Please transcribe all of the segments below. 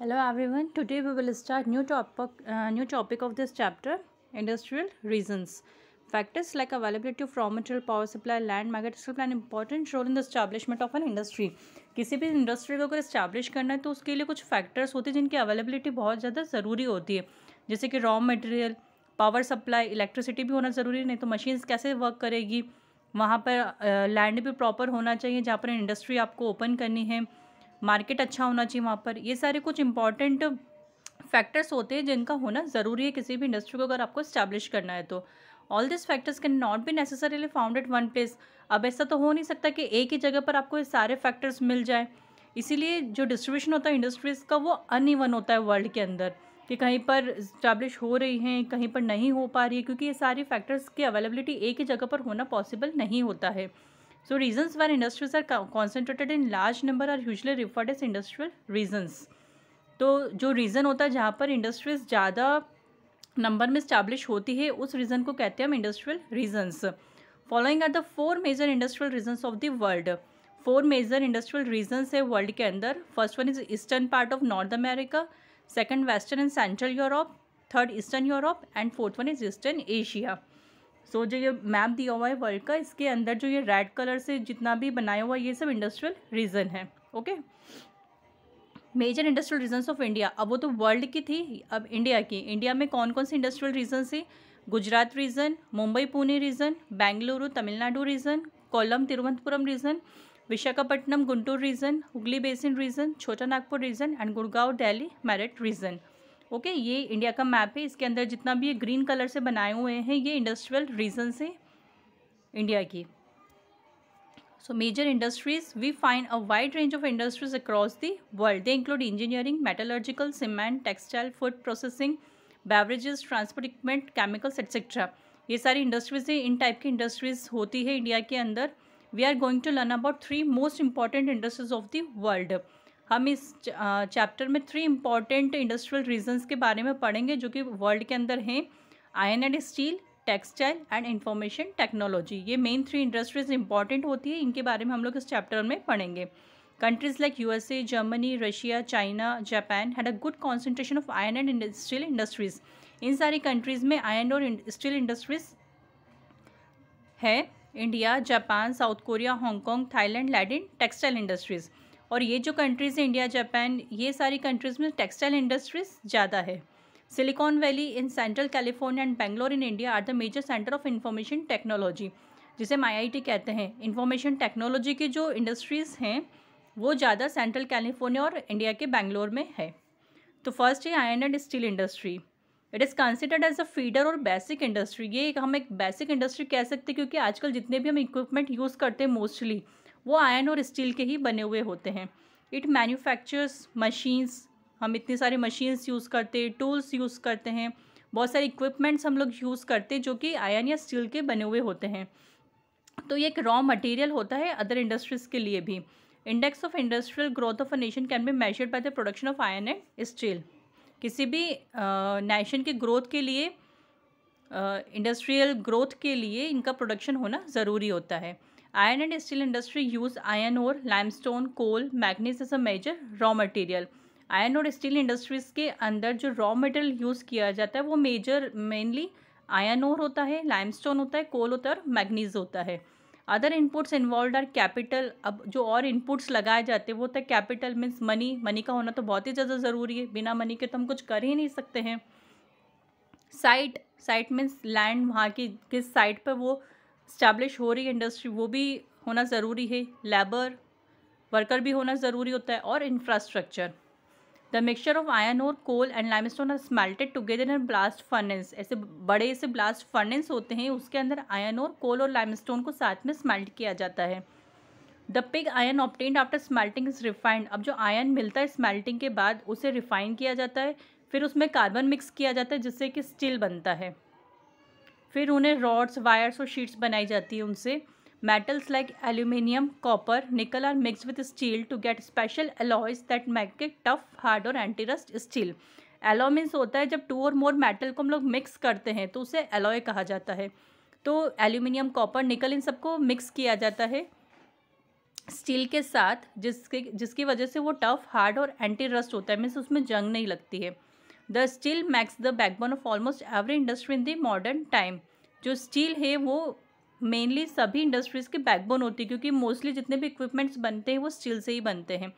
Hello one today we will start new topic new topic of this chapter industrial regions factors like availability of raw material power supply land market plan important role in the establishment of an industry किसी भी industry को अगर establish करना है तो उसके लिए कुछ फैक्टर्स होते हैं जिनकी अवेलेबिलिटी बहुत ज़्यादा ज़रूरी होती है जैसे कि raw material power supply electricity भी होना ज़रूरी नहीं तो मशीन्स कैसे वर्क करेगी वहाँ पर लैंड uh, भी प्रॉपर होना चाहिए जहाँ पर इंडस्ट्री आपको ओपन करनी है मार्केट अच्छा होना चाहिए वहाँ पर ये सारे कुछ इंपॉर्टेंट फैक्टर्स होते हैं जिनका होना ज़रूरी है किसी भी इंडस्ट्री को अगर आपको इस्टेब्लिश करना है तो all this factors can not be necessarily found at one place अब ऐसा तो हो नहीं सकता कि एक ही जगह पर आपको ये सारे फैक्टर्स मिल जाए इसीलिए जो डिस्ट्रीब्यूशन होता है इंडस्ट्रीज़ का वो अनइवन होता है वर्ल्ड के अंदर कि कहीं पर इस्टेब्लिश हो रही हैं कहीं पर नहीं हो पा रही है क्योंकि ये सारी फैक्टर्स की अवेलेबिलिटी एक ही जगह पर होना पॉसिबल नहीं होता है So reasons why industries are concentrated in large number are usually referred as industrial reasons. तो जो रीज़न होता है जहाँ पर इंडस्ट्रीज ज़्यादा नंबर में स्टैब्लिश होती है उस रीज़न को कहते हैं हम industrial regions following are the four major industrial regions of the world four major industrial regions है वर्ल्ड के अंदर first one is eastern part of North America second western and central Europe third eastern Europe and fourth one is eastern Asia so so, जो ये map दिया हुआ है world का इसके अंदर जो ये रेड कलर से जितना भी बनाया हुआ ये सब इंडस्ट्रियल रीजन है okay major industrial regions of India अब वो तो वर्ल्ड की थी अब इंडिया की इंडिया में कौन कौन से इंडस्ट्रियल रीजन थी Gujarat region Mumbai Pune region Bengaluru Tamil Nadu region Kollam Thiruvananthapuram region Visakhapatnam Guntur region Hugli basin region Chota Nagpur region and Gurgaon Delhi Meerut region okay ये इंडिया का मैप है इसके अंदर जितना भी ये ग्रीन कलर से बनाए हुए हैं ये इंडस्ट्रियल रीजन से इंडिया की so major industries we find a wide range of industries across the world they include engineering metallurgical cement textile food processing beverages transport equipment chemicals etcetera ये सारी industries है इन टाइप की industries होती है India के अंदर we are going to learn about three most important industries of the world हम इस चैप्टर में थ्री इम्पॉर्टेंट इंडस्ट्रियल रीजंस के बारे में पढ़ेंगे जो कि वर्ल्ड के अंदर हैं iron and steel textile and information technology ये मेन थ्री इंडस्ट्रीज इंपॉर्टेंट होती है इनके बारे में हम लोग इस चैप्टर में पढ़ेंगे Countries like USA, Germany Russia China Japan had a good concentration of iron and steel industries इन सारी कंट्रीज़ में आयन और स्टील इंडस्ट्रीज है India Japan South Korea Hong Kong Thailand Latin textile industries और ये जो कंट्रीज़ हैं इंडिया जापान ये सारी कंट्रीज़ में टेक्सटाइल इंडस्ट्रीज़ ज़्यादा है silicon valley in central California and Bangalore in India are the major center of information technology जिसे हम आई कहते हैं इन्फॉर्मेशन टेक्नोलॉजी की जो इंडस्ट्रीज़ हैं वो ज़्यादा सेंट्रल कैलिफोर्निया और इंडिया के बेंगलोर में है तो फर्स्ट है iron and steel industry it is considered as a feeder और बेसिक इंडस्ट्री ये हम एक बेसिक इंडस्ट्री कह सकते हैं क्योंकि आजकल जितने भी हम इक्विपमेंट यूज़ करते हैं मोस्टली वो आयन और स्टील के ही बने हुए होते हैं इट मैन्युफैक्चर्स मशीन्स हम इतनी सारी मशीन्स यूज़ करते हैं टूल्स यूज़ करते हैं बहुत सारे इक्विपमेंट्स हम लोग यूज़ करते हैं जो कि आयन या स्टील के बने हुए होते हैं तो ये एक रॉ मटेरियल होता है अदर इंडस्ट्रीज़ के लिए भी index of industrial growth of a nation can be measured by the production of iron and steel किसी भी नेशन के ग्रोथ के लिए इंडस्ट्रियल ग्रोथ के लिए इनका प्रोडक्शन होना ज़रूरी होता है and steel industry use use ore limestone coal manganese as a major raw material iron और स्टील इंडस्ट्रीज़ के अंदर जो रॉ मटेरियल यूज़ किया जाता है वो मेजर मेनली आयरन और होता है लाइमस्टोन होता है कोल होता है और मैगनीज होता है other inputs involve are capital अब जो और इनपुट्स लगाए जाते हैं वो होता है कैपिटल मीन्स मनी मनी का होना तो बहुत ही ज़्यादा ज़रूरी है बिना मनी के तो हम कुछ कर ही नहीं सकते हैं साइट साइट मीन्स लैंड वहाँ की किस साइट पर वो इस्टेब्लिश हो रही है इंडस्ट्री वो भी होना ज़रूरी है लेबर वर्कर भी होना ज़रूरी होता है और infrastructure the mixture of iron ore coal and limestone are smelted together in blast furnace ऐसे बड़े से ब्लास्ट फर्नेस होते हैं उसके अंदर आयन और कोल और लाइमस्टोन को साथ में स्मेल्ट किया जाता है the pig iron obtained after smelting is refined अब जो आयन मिलता है स्मेल्टिंग के बाद उसे रिफाइन किया जाता है फिर उसमें कार्बन मिक्स किया जाता है जिससे कि स्टील बनता है फिर उन्हें रॉड्स वायर्स और शीट्स बनाई जाती है उनसे metals like aluminium copper nickel are mix with steel to get special alloys that make a tough hard और anti rust steel alloy means होता है जब टू और मोर मेटल को हम लोग मिक्स करते हैं तो उसे एलॉय कहा जाता है तो एल्यूमिनियम कॉपर निकल इन सबको मिक्स किया जाता है स्टील के साथ जिसके जिसकी वजह से वो टफ हार्ड और एंटी रस्ट होता है मीन्स उसमें जंग नहीं लगती है the steel makes the backbone of almost every industry in the modern time जो स्टील है वो मेनली सभी इंडस्ट्रीज की बैकबोन होती है क्योंकि मोस्टली जितने भी इक्विपमेंट्स बनते हैं वो स्टील से ही बनते हैं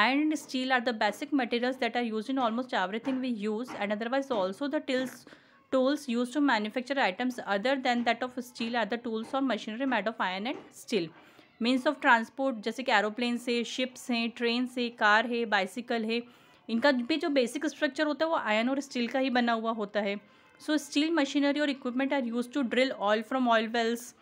iron and steel are the basic materials that are use in almost thing we use and otherwise also the tills tools use to manufacture items other than that of steel are the tools of machinery made of iron and steel means of transport जैसे कि aeroplanes है ships हैं train से car है bicycle है इनका भी जो बेसिक स्ट्रक्चर होता है वो आयन और स्टील का ही बना हुआ होता है सो स्टील मशीनरी और equipment are use to drill oil from oil wells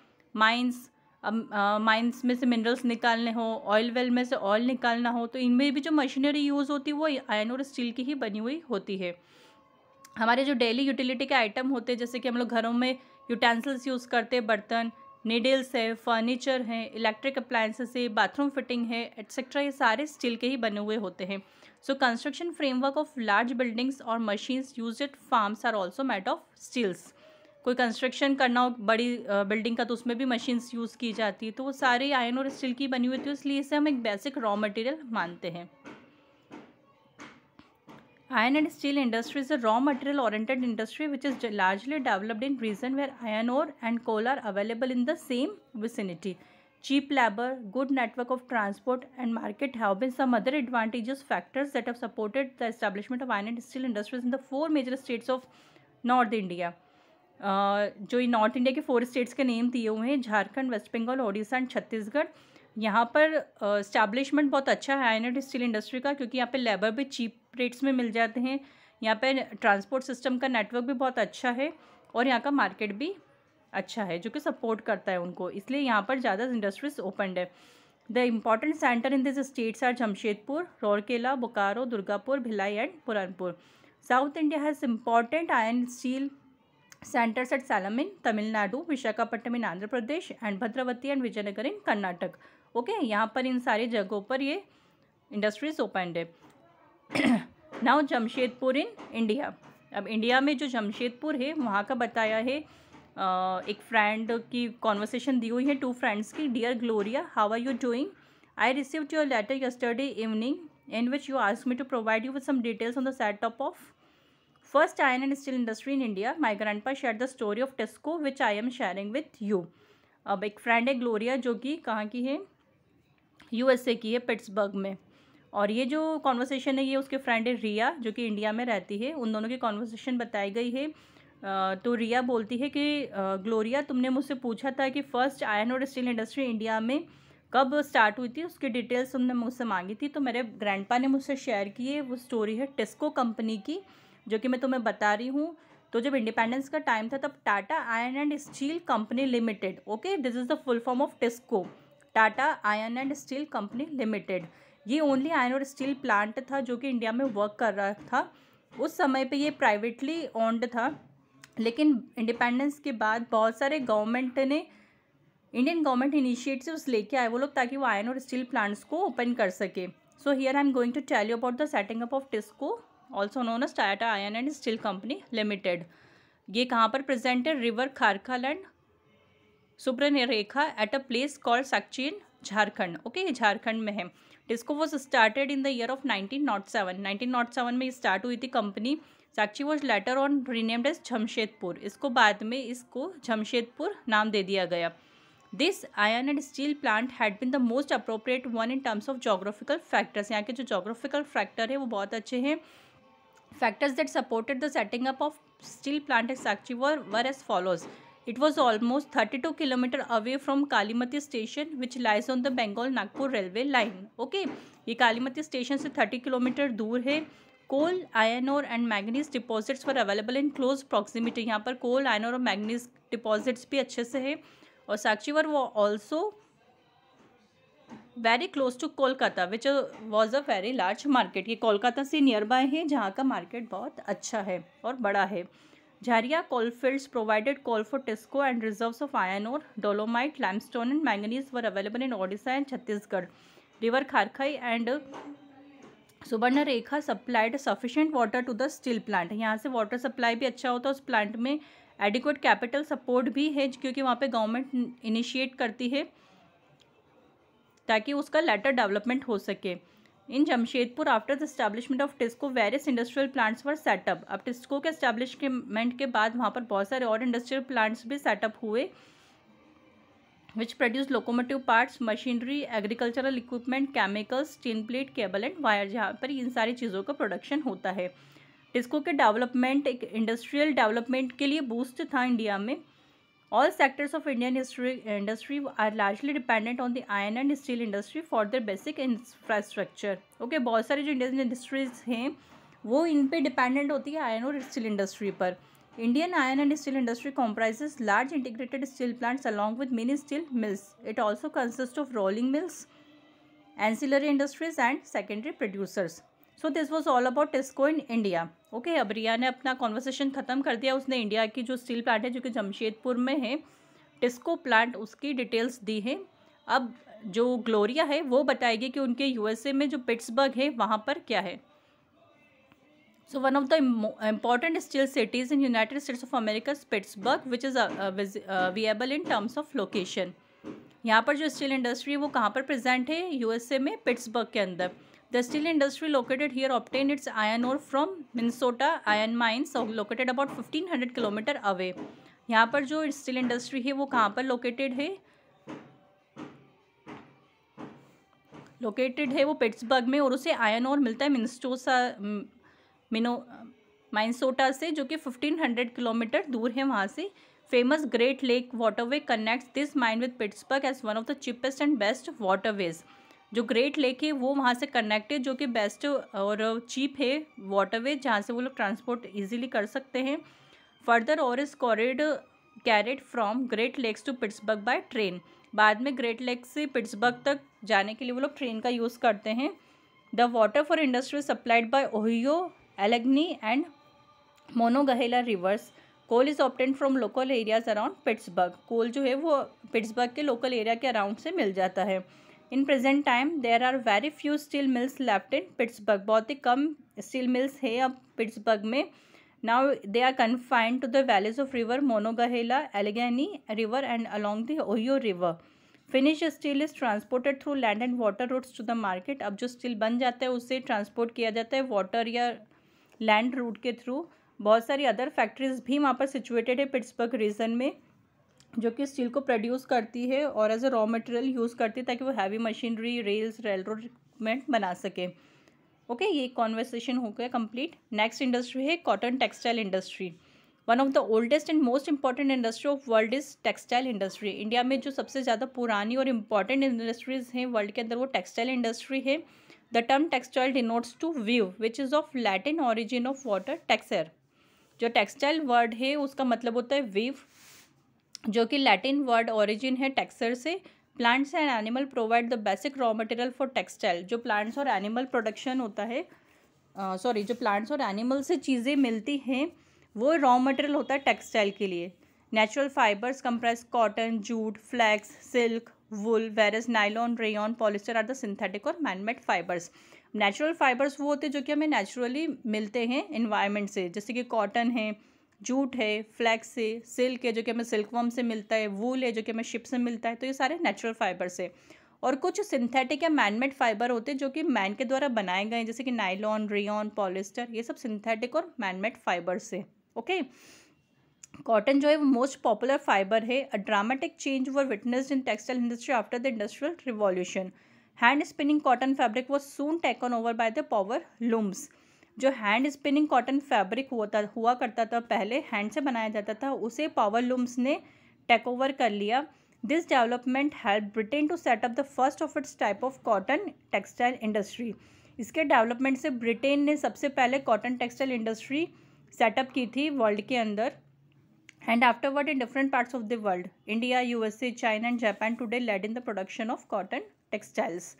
mines mines में से मिनरल्स निकालने हो ऑयल वेल में से ऑयल निकालना हो तो इनमें भी जो मशीनरी यूज़ होती है वो आयन और स्टील की ही बनी हुई होती है हमारे जो डेली यूटिलिटी के आइटम होते हैं जैसे कि हम लोग घरों में यूटेंसिल्स यूज़ करते हैं बर्तन नीडल्स है फर्नीचर है इलेक्ट्रिक अप्लाइंसेस है बाथरूम फिटिंग है एट्सेट्रा ये सारे स्टील के ही बने हुए होते हैं so construction framework of large buildings और machines use it farms are also made of steels कोई कंस्ट्रक्शन करना हो बड़ी बिल्डिंग का तो उसमें भी मशीन्स यूज़ की जाती है तो वो सारी आयन और स्टील की बनी हुई थी इसलिए इसे हम एक बेसिक रॉ मटेरियल मानते हैं iron and steel industry is a raw material oriented industry which is largely developed in region where iron ore and coal are available in the same vicinity cheap labour good network of transport and market have been some other advantages factors that have supported the establishment of iron and steel industries in the four major states of North India जो North India के four states के name दिए हुए हैं Jharkhand West Bengal Odisha and Chhattisgarh यहाँ पर establishment बहुत अच्छा है एंड स्टील इंडस्ट्री का क्योंकि यहाँ पे लेबर भी चीप रेट्स में मिल जाते हैं यहाँ पे ट्रांसपोर्ट सिस्टम का नेटवर्क भी बहुत अच्छा है और यहाँ का मार्केट भी अच्छा है जो कि सपोर्ट करता है उनको इसलिए यहाँ पर ज़्यादा इंडस्ट्रीज ओपन है the important center in this states are Jamshedpur Rourkela Bokaro Durgapur Bhilai and Burnpur South India has important iron steel centers at Salem in Tamil Nadu Visakhapatnam in Andhra Pradesh and Bhadravati and Vijayanagar in Karnataka okay यहाँ पर इन सारी जगहों पर ये इंडस्ट्रीज ओपन है नाउ जमशेदपुर इन इंडिया अब इंडिया में जो जमशेदपुर है वहाँ का बताया है एक फ्रेंड की कॉन्वर्सेशन दी हुई है टू फ्रेंड्स की dear Gloria how are you doing I receive your letter yesterday evening in which you ask me to provide you with some details on the setup of first iron and steel industry in India my पर share the story of TISCO which I am sharing with you अब एक friend है Gloria जो कि कहाँ की है USA की है पिट्सबर्ग में और ये जो कॉन्वर्सेशन है ये उसके फ्रेंड है रिया जो कि इंडिया में रहती है उन दोनों की कॉन्वर्सेशन बताई गई है तो रिया बोलती है कि ग्लोरिया तुमने मुझसे पूछा था कि फ़र्स्ट आयरन और स्टील इंडस्ट्री इंडिया में कब स्टार्ट हुई थी उसकी डिटेल्स तुमने मुझसे मांगी थी तो मेरे ग्रैंडपा ने मुझसे शेयर की है वो स्टोरी है टिस्को कंपनी की जो कि मैं तुम्हें बता रही हूँ तो जब इंडिपेंडेंस का टाइम था तब Tata iron and steel company limited okay this is the full form of TISCO Tata iron and steel company limited ये ओनली आयन और स्टील प्लांट था जो कि इंडिया में वर्क कर रहा था उस समय पे ये प्राइवेटली ओन्ड था लेकिन इंडिपेंडेंस के बाद बहुत सारे गवर्नमेंट ने इंडियन गवर्नमेंट इनिशिएटिव्स लेके आए वो लोग ताकि वो आयन और स्टील प्लांट्स को ओपन कर सके so here I am going to tell you about the setting up of TISCO also known as Tata iron and steel company limited ये कहाँ पर प्रेजेंट है रिवर खारखालैंड रेखा at a place called Sakchi Jharkhand okay ये झारखंड में है TISCO was started in the year of nineteen nought seven nineteen nought seven में स्टार्ट हुई थी company Sakchi was later on renamed as Jamshedpur इसको बाद में इसको जमशेदपुर नाम दे दिया गया this iron and steel plant had been the most appropriate one in terms of geographical factors यहाँ के जो जोग्राफिकल फैक्टर है वो बहुत अच्छे हैं factors that supported the setting up of steel plant as Sakchi were were as follows it was almost thirty two kilometre away from Kalimati station which lies on the Bengal Nagpur railway line okay ये Kalimati station से thirty kilometre दूर है coal iron ore and manganese deposits for available in close proximity यहाँ पर coal iron और manganese deposits भी अच्छे से है और साक्षीवर वो also very close to Kolkata which was a very large market ये कोलकाता से नियर बाय है जहाँ का मार्केट बहुत अच्छा है और बड़ा है Jharia coal fields provided coal for TISCO and reserve of iron ore dolomite limestone and manganese were available in Odisha and Chhattisgarh river Kharkai and Subarnarekha supplied sufficient water to the steel plant यहाँ से वाटर सप्लाई भी अच्छा होता है उस प्लांट में adequate capital support भी है क्योंकि वहाँ पर गवर्नमेंट इनिशिएट करती है ताकि उसका लेटर डेवलपमेंट हो सके in Jamshedpur after the establishment of TISCO various industrial plants for set up अब टिस्को के एस्टैब्लिशमेंट के बाद वहाँ पर बहुत सारे और इंडस्ट्रियल प्लांट्स भी सेटअप हुए which produce locomotive parts machinery agricultural equipment chemicals tin plate cable and wire जहाँ पर इन सारी चीज़ों का प्रोडक्शन होता है टिस्को के डेवलपमेंट एक इंडस्ट्रियल डेवलपमेंट के लिए बूस्ट था इंडिया में All sectors of Indian industry are largely dependent on the iron and steel industry for their basic infrastructure. Okay okay, बहुत सारी जो इंडियन इंडस्ट्रीज हैं वो इन पे डिपेंडेंट होती है आयरन और स्टील इंडस्ट्री पर Indian iron and steel industry comprises large integrated steel plants along with many steel mills. It also consists of rolling mills, ancillary industries and secondary producers. So this was all about TISCO in India okay अब रिया ने अपना conversation ख़त्म कर दिया उसने India की जो steel plant है जो कि जमशेदपुर में है टेस्को प्लांट उसकी डिटेल्स दी है अब जो ग्लोरिया है वो बताएगी कि उनके यूएसए में जो पिट्सबर्ग है वहाँ पर क्या है so one of the important steel cities in United States of America Pittsburgh which is viable in terms of location यहाँ पर जो स्टील इंडस्ट्री है वो कहाँ पर प्रेजेंट है यूएसए में पिट्सबर्ग के अंदर the steel industry located here obtain its iron ore from Minnesota iron mines located about fifteen hundred kilometre away यहाँ पर जो स्टील इंडस्ट्री है वो कहाँ पर लोकेटेड है लोकेटेड है वो पिट्सबर्ग में और उसे आयन और मिलता है मिनसोसा मिनो माइनसोटा से जो कि फिफ्टीन हंड्रेड किलोमीटर दूर है वहाँ से famous Great Lake waterway connects this mine with Pittsburgh as one of the cheapest and best waterways जो ग्रेट लेक है वो वहाँ से कनेक्ट है जो कि बेस्ट और चीप है वाटरवे जहाँ से वो लोग ट्रांसपोर्ट इजीली कर सकते हैं further ore is carried carried from Great Lakes to Pittsburgh by train बाद में ग्रेट लेक से पिट्सबर्ग तक जाने के लिए वो लोग ट्रेन का यूज़ करते हैं the water for industry supplied by Ohio Allegheny and Monongahela rivers coal is obtained from local areas around Pittsburgh coal जो है वो पिट्सबर्ग के लोकल एरिया के अराउंड से मिल जाता है in present time there are very few steel mills left in Pittsburgh बहुत ही कम स्टील मिल्स है अब पिट्सबर्ग में now they are confined to the valleys of river Monongahela Allegheny river and along the Ohio river finish steel is transported through land and water routes to the market अब जो steel बन जाता है उसे transport किया जाता है water या लैंड रूट के थ्रू बहुत सारी अदर फैक्ट्रीज़ भी वहाँ पर सिचुएटेड है पिट्सबर्ग रीजन में जो कि स्टील को प्रोड्यूस करती है और as a raw material use करती है ताकि वो heavy machinery rails rail road बना सके ओके okay, ये कॉन्वर्सेशन हो गया कंप्लीट नेक्स्ट इंडस्ट्री है cotton textile industry one of the oldest and most important industry of world is textile industry India में जो सबसे ज़्यादा पुरानी और इंपॉर्टेंट इंडस्ट्रीज़ हैं वर्ल्ड के अंदर वो टेक्सटाइल इंडस्ट्री है the term textile denotes to view which is of Latin origin of water texere जो टेक्सटाइल वर्ड है उसका मतलब होता है वीव जो कि लैटिन वर्ड ओरिजिन है टेक्सर से plants and animal provide the basic raw material for textile जो प्लांट्स और एनिमल प्रोडक्शन होता है सॉरी uh, जो प्लांट्स और एनिमल से चीज़ें मिलती हैं वो रॉ मटेरियल होता है टेक्सटाइल के लिए natural fibres comprise cotton jute flax silk wool whereas nylon rayon polyester are the synthetic और मैनमेड फाइबर्स नेचुरल फाइबर्स वो होते हैं जो कि हमें नेचुरली मिलते हैं इन्वायरमेंट से जैसे कि कॉटन है जूट है फ्लैक्स है सिल्क है जो कि हमें वम से मिलता है वूल है जो कि हमें शिप से मिलता है तो ये सारे नेचुरल फाइबर्स है और कुछ सिंथेटिक या मैनमेड फाइबर होते हैं जो कि मैन के द्वारा बनाए गए हैं जैसे कि नाइलॉन रियॉन पॉलिस्टर ये सब सिंथेटिक और मैनमेड फाइबर्स है ओके कॉटन जो है वो मोस्ट पॉपुलर फाइबर है a dramatic change were witnessed in textile industry after the industrial revolution hand spinning cotton fabric was soon taken over by the power looms जो hand spinning cotton fabric होता हुआ करता था पहले hand से बनाया जाता था उसे पावर लूम्स ने टेक ओवर कर लिया this development help Britain to set up the first of its type of cotton textile industry इसके डेवलपमेंट से ब्रिटेन ने सबसे पहले कॉटन टेक्सटाइल इंडस्ट्री सेटअप की थी वर्ल्ड के अंदर after afterward in different parts of the world India USA China and Japan today led in the production of cotton textiles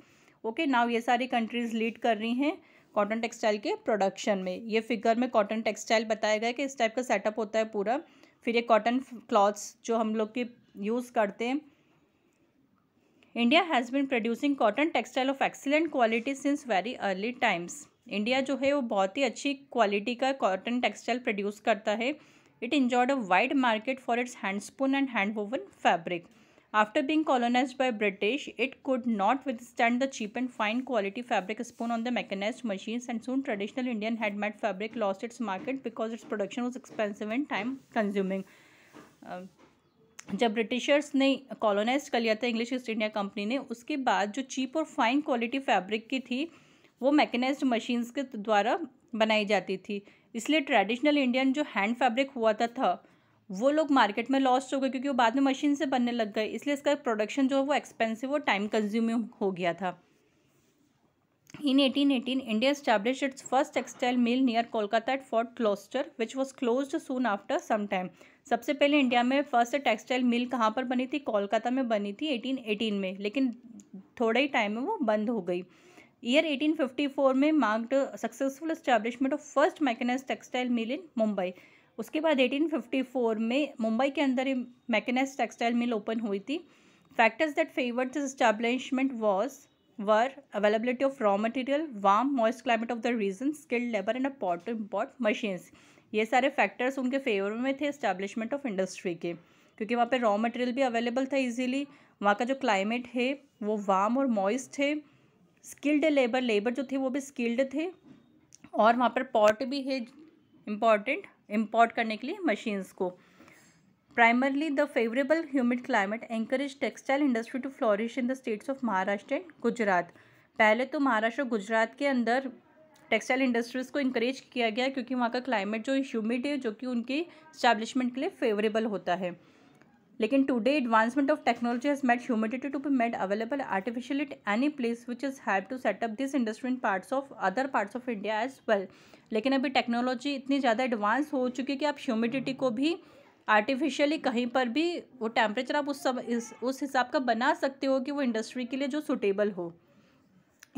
okay now ये सारी कंट्रीज़ लीड कर रही हैं कॉटन टेक्सटाइल के प्रोडक्शन में ये फिगर में कॉटन टेक्सटाइल बताया गया कि इस टाइप का सेटअप होता है पूरा फिर ये कॉटन क्लॉथ्स जो हम लोग के यूज़ करते हैं India has been producing cotton textile of excellent quality since very early times India जो है वो बहुत ही अच्छी क्वालिटी का कॉटन टेक्सटाइल प्रोड्यूस करता है it enjoyed a wide market for its handspun and hand woven fabric After being colonized by British, it could not withstand the cheap and fine quality fabric spun on the mechanized machines and soon traditional Indian handmade fabric lost its market because its production was expensive and time consuming. जब Britishers ने colonise कर लिया था English east India company ने उसके बाद जो cheap और फाइन क्वालिटी फैब्रिक की थी वो मैकेनाइज्ड मशीन्स के द्वारा बनाई जाती थी इसलिए ट्रेडिशनल इंडियन जो हैंड फैब्रिक हुआ था, था वो लोग मार्केट में लॉस हो गए क्योंकि वो बाद में मशीन से बनने लग गए इसलिए इसका प्रोडक्शन जो है वो एक्सपेंसिव और टाइम कंज्यूमिंग हो गया था eighteen 1818, India establish its first textile mill near Kolkata at Fort Gloster which was close soon after some time सबसे पहले इंडिया में फर्स्ट टेक्सटाइल मिल कहाँ पर बनी थी कोलकाता में बनी थी 1818 में लेकिन थोड़ा ही टाइम में वो बंद हो गई ईयर 1854 में marked successful establishment of first mechanise textile mill in Mumbai उसके बाद 1854 में मुंबई के अंदर ये मैकेनाइज टेक्सटाइल मिल ओपन हुई थी factors that favoured this establishment was were availability of raw material warm moist climate of the region skilled labour and a port to import machines ये सारे फैक्टर्स उनके फेवर में थे इस्टेब्लिशमेंट ऑफ इंडस्ट्री के क्योंकि वहाँ पे रॉ मटेरियल भी अवेलेबल था इजीली वहाँ का जो क्लाइमेट है वो वार्म और मॉइस्ट है स्किल्ड लेबर लेबर जो थे वो भी स्किल्ड थे और वहाँ पर पॉट भी है इम्पॉर्टेंट इम्पोर्ट करने के लिए मशीन्स को primarily the favourable humid climate encourage textile industry to flourish in the states of Maharashtra and Gujarat पहले तो महाराष्ट्र गुजरात के अंदर टेक्सटाइल इंडस्ट्रीज़ को इंकरेज किया गया क्योंकि वहाँ का क्लाइमेट जो ह्यूमिड है जो कि उनकी इस्टेब्लिशमेंट के लिए फेवरेबल होता है लेकिन today advancement of technology has made humidity to be made available artificial it any place which is have to set up this industry in parts of other parts of India as well लेकिन अभी technology इतनी ज़्यादा advance हो चुकी है कि आप humidity को भी आर्टिफिशियली कहीं पर भी वो टेम्परेचर आप उस सब इस उस हिसाब का बना सकते हो कि वो इंडस्ट्री के लिए जो सुटेबल हो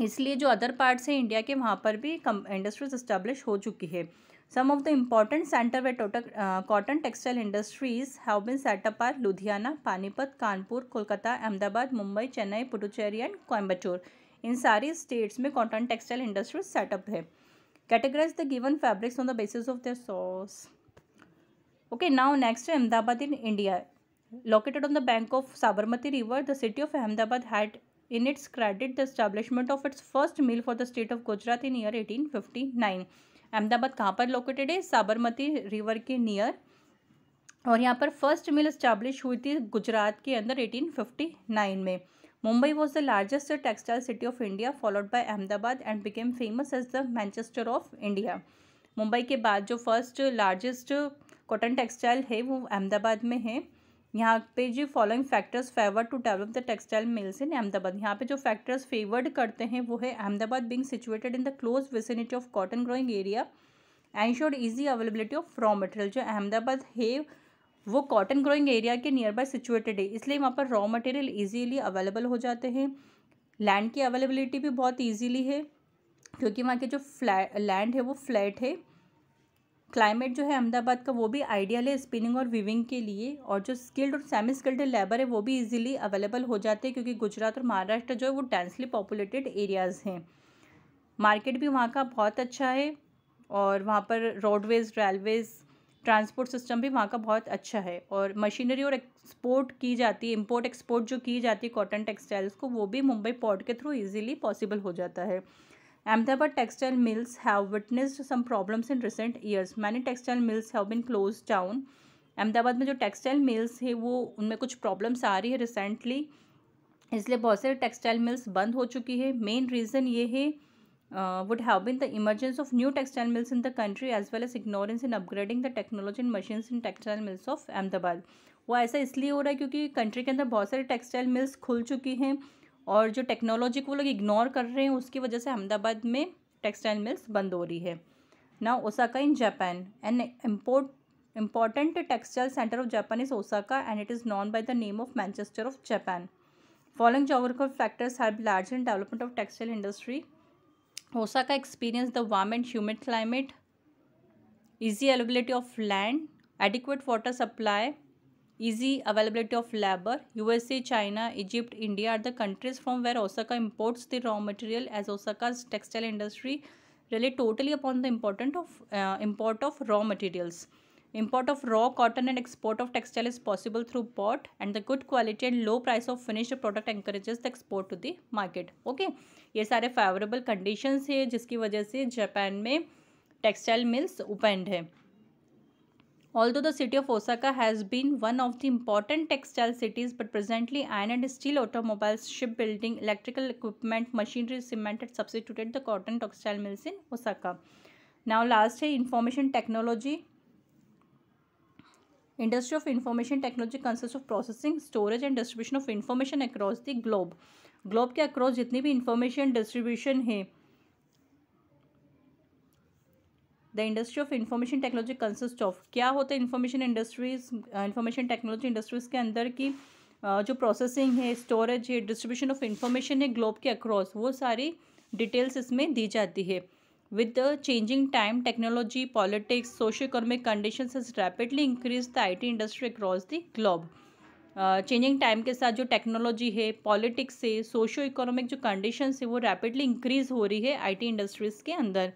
इसलिए जो अदर पार्ट्स हैं इंडिया के वहाँ पर भी इंडस्ट्रीज इस्टेब्लिश हो चुकी है Some of the important center where total, uh, cotton textile industries have been set up are Ludhiana, Panipat, Kanpur, Kolkata, Ahmedabad, Mumbai, Chennai, Puducherry and Coimbatore. इन सारी states में कॉटन टेक्सटाइल इंडस्ट्री सेटअप है categorise the given fabrics on the basis of their source okay now next है Ahmedabad in India located on the bank of sabarmati river the city of ahmedabad had in its credit the establishment of its first mill for the state of gujarat in year 1859 Ahmedabad कहाँ पर located है Sabarmati river के near और यहाँ पर first मिल establish हुई थी गुजरात के अंदर 1859 में Mumbai was the largest textile city of India followed by Ahmedabad and became famous as the Manchester of India Mumbai के बाद जो फर्स्ट लार्जेस्ट कॉटन टेक्सटाइल है वो अहमदाबाद में है यहाँ पे जी following factors favour to develop the textile mills in Ahmedabad यहाँ पे जो फैक्टर्स फेवर्ड करते हैं वो है Ahmedabad being situated in the close vicinity of cotton growing area ensured easy availability of raw material जो अहमदाबाद है वो कॉटन ग्रोइंग एरिया के नियर बाय सिचुएटेड है इसलिए वहाँ पर रॉ मटेरियल ईजीली अवेलेबल हो जाते हैं लैंड की अवेलेबिलिटी भी बहुत ईजीली है क्योंकि वहाँ के जो फ्लैट लैंड है वो फ्लैट है क्लाइमेट जो है अहमदाबाद का वो भी आइडियल है स्पिनिंग और विविंग के लिए और जो स्किल्ड और सेमी स्किल्ड लेबर है वो भी इजीली अवेलेबल हो जाते हैं क्योंकि गुजरात और महाराष्ट्र जो है वो डेंसली पॉपुलेटेड एरियाज़ हैं मार्केट भी वहाँ का बहुत अच्छा है और वहाँ पर रोडवेज़ रेलवेज़ ट्रांसपोर्ट सिस्टम भी वहाँ का बहुत अच्छा है और मशीनरी और एक्सपोर्ट की जाती है इम्पोर्ट एक्सपोर्ट जो की जाती है कॉटन टेक्सटाइल्स को वो भी मुंबई पोर्ट के थ्रू ईज़िली पॉसिबल हो जाता है Ahmedabad textile mills have witnessed some problems in recent years many textile mills have been close down Ahmedabad में जो टेक्सटाइल मिल्स है वो उनमें कुछ प्रॉब्लम्स आ रही है रिसेंटली इसलिए बहुत सारे टेक्सटाइल मिल्स बंद हो चुकी है मेन रीज़न ये है would have been the emergence of new textile mills in the country as well as ignorance in upgrading the technology in machine in textile mills of Ahmedabad वो ऐसा इसलिए हो रहा है क्योंकि कंट्री के अंदर बहुत सारे टेक्सटाइल मिल्स खुल चुकी हैं और जो टेक्नोलॉजी को लोग इग्नोर कर रहे हैं उसकी वजह से अहमदाबाद में टेक्सटाइल मिल्स बंद हो रही है now Osaka in Japan and import important textile centre of Japan is Osaka and it is known by the name of Manchester of Japan following geographical factors have large in development of textile industry Osaka experience the warm and humid climate easy availability of land adequate water supply easy availability of labor usa china egypt india are the countries from where osaka imports the raw material as osaka's textile industry rely totally upon the important of uh, import of raw materials import of raw cotton and export of textile is possible through port and the good quality and low price of finished product encourages the export to the market okay ye sare favorable conditions hai jiski wajah se japan mein textile mills opened hai Although the city of Osaka has been one of the important textile cities, but presently iron and steel, automobiles, shipbuilding, electrical equipment, machinery, cement had substituted the cotton textile mills in Osaka. Now last है information technology. Industry of information technology consists of processing, storage and distribution of information across the globe. Globe, के across, जितनी bhi information distribution hai. The industry of information technology consist of क्या होता है information industries information technology industries के अंदर की uh, जो processing है स्टोरेज है डिस्ट्रीब्यूशन ऑफ इंफॉर्मेशन है ग्लोब के अक्रॉस वो सारी डिटेल्स इसमें दी जाती है the changing time technology politics socio economic condition is rapidly increase the I T industry across the globe changing time के साथ जो टेक्नोलॉजी है पॉलिटिक्स है सोशो इकोनॉमिक जो कंडीशन है वो रैपिडली इंक्रीज हो रही है आई टी इंडस्ट्रीज़ के अंदर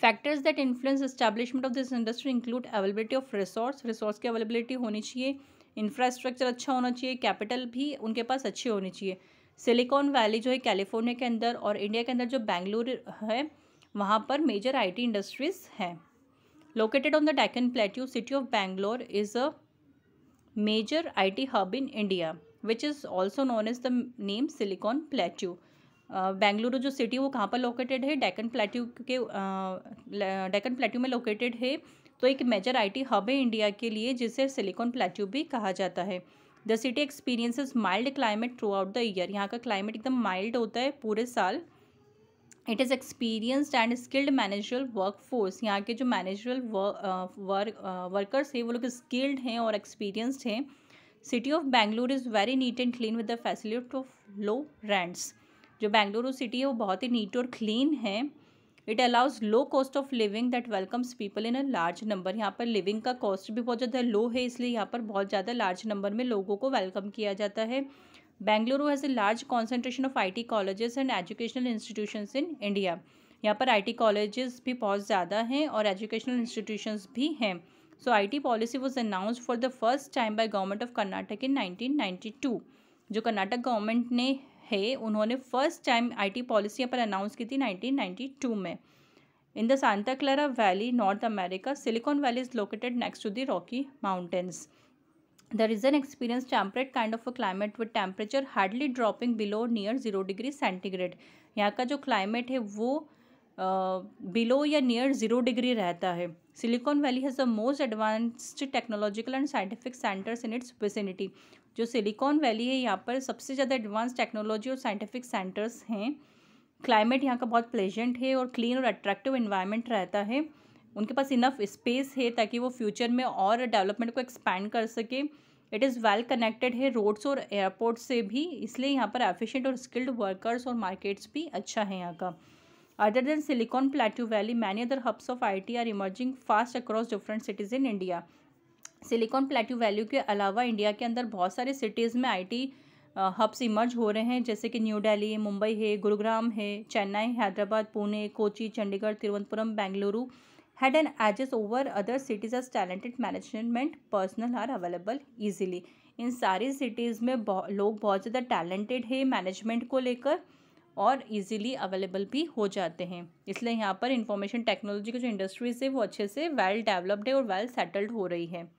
factors that influence establishment of this industry include availability of resource resource की अवेलेबिलिटी होनी चाहिए इंफ्रास्ट्रक्चर अच्छा होना चाहिए कैपिटल भी उनके पास अच्छी होनी चाहिए सिलिकॉन वैली जो है कैलिफोर्निया के अंदर और इंडिया के अंदर जो बेंगलोर है वहाँ पर मेजर आईटी इंडस्ट्रीज हैं located on the Deccan plateau city of Bangalore is a major IT hub in India which is also known as the name Silicon Plateau Bengaluru जो सिटी वो कहाँ पर लोकेटेड है डेकन प्लेट्यू के डेकन प्लेट्यू में लोकेटेड है तो एक मेजर आईटी हब है इंडिया के लिए जिसे सिलिकॉन प्लेट्यू भी कहा जाता है the city experiences mild climate throughout the year यहाँ का क्लाइमेट एकदम माइल्ड होता है पूरे साल it is experienced and skilled managerial work force यहाँ के जो मैनेजरल वर्क वर्कर्स है वो लोग स्किल्ड हैं और एक्सपीरियंस्ड हैं city of Bengaluru is very neat and clean with the facility of low rents जो बेंगलुरु सिटी है वो बहुत ही नीट और क्लीन है it allows low cost of living that welcomes people in a large number यहाँ पर लिविंग का कॉस्ट भी बहुत ज़्यादा लो है इसलिए यहाँ पर बहुत ज़्यादा लार्ज नंबर में लोगों को वेलकम किया जाता है Bengaluru has a large concentration of I T colleges and educational institution in India यहाँ पर आई टी कॉलेजेस भी बहुत ज़्यादा हैं और एजुकेशनल इंस्टीट्यूशन भी हैं so I T policy was announce for the first time by government of Karnataka in nineteen ninety two जो कर्नाटक गवर्नमेंट ने है उन्होंने फर्स्ट टाइम आईटी पॉलिसी पर अनाउंस की थी 1992 में in the Santa Clara Valley North America Silicon Valley is located next to the Rocky Mountains the region experience temperate kind of a climate with temperature hardly dropping below near zero degree centigrade यहाँ का जो climate है वो below या near zero degree रहता है silicon Valley has the most advanced technological and scientific centres in its vicinity जो Silicon Valley है यहाँ पर सबसे ज़्यादा एडवांस टेक्नोलॉजी और साइंटिफिक सेंटर्स हैं क्लाइमेट यहाँ का बहुत प्लेजेंट है और क्लीन और अट्रैक्टिव इन्वायरमेंट रहता है उनके पास इनफ स्पेस है ताकि वो फ्यूचर में और डेवलपमेंट को एक्सपैंड कर सके इट इज़ वेल कनेक्टेड है रोड्स और एयरपोर्ट से भी इसलिए यहाँ पर एफिशिएंट और स्किल्ड वर्कर्स और मार्केट्स भी अच्छा है यहाँ का other than Silicon Plateau valley many other hubs of I T are emerging fast across different cities in India Silicon Plateau valley के अलावा इंडिया के अंदर बहुत सारे सिटीज़ में आईटी हब्स इमर्ज हो रहे हैं जैसे कि न्यू दिल्ली मुंबई है गुरुग्राम है Chennai Hyderabad Pune Kochi Chandigarh Thiruvananthapuram Bengaluru had an edges over other cities as talented management personal are available easily इन सारी सिटीज़ में बहु, लोग बहुत ज़्यादा टैलेंटेड है मैनेजमेंट को लेकर और इजीली अवेलेबल भी हो जाते हैं इसलिए यहाँ पर इंफॉर्मेशन टेक्नोलॉजी की जो इंडस्ट्रीज़ है वो अच्छे से वेल डेवलप्ड है और वेल सेटल्ड हो रही है